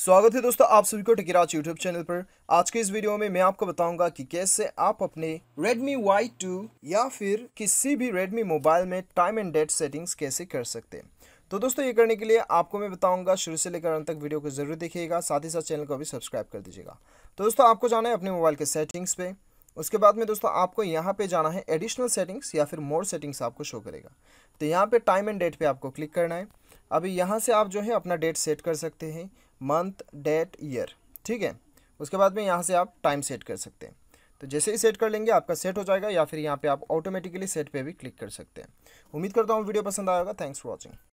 स्वागत है दोस्तों आप सभी को टिकराज यूट्यूब चैनल पर आज के इस वीडियो में मैं आपको बताऊंगा कि कैसे आप अपने Redmi Y2 या फिर किसी भी Redmi मोबाइल में टाइम एंड डेट सेटिंग्स कैसे कर सकते हैं तो दोस्तों ये करने के लिए आपको मैं बताऊंगा शुरू से लेकर अंत तक वीडियो को जरूर देखिएगा साथ ही साथ चैनल को भी सब्सक्राइब कर दीजिएगा तो दोस्तों आपको जाना है अपने मोबाइल के सेटिंग्स पे उसके बाद में दोस्तों आपको यहाँ पे जाना है एडिशनल सेटिंग्स या फिर मोर सेटिंग्स आपको शो करेगा तो यहाँ पे टाइम एंड डेट पे आपको क्लिक करना है अभी यहाँ से आप जो है अपना डेट सेट कर सकते हैं मंथ डेट ईयर ठीक है उसके बाद में यहाँ से आप टाइम सेट कर सकते हैं तो जैसे ही सेट कर लेंगे आपका सेट हो जाएगा या फिर यहाँ पे आप ऑटोमेटिकली सेट पे भी क्लिक कर सकते हैं उम्मीद करता हूँ वीडियो पसंद आएगा थैंक्स फॉर वॉचिंग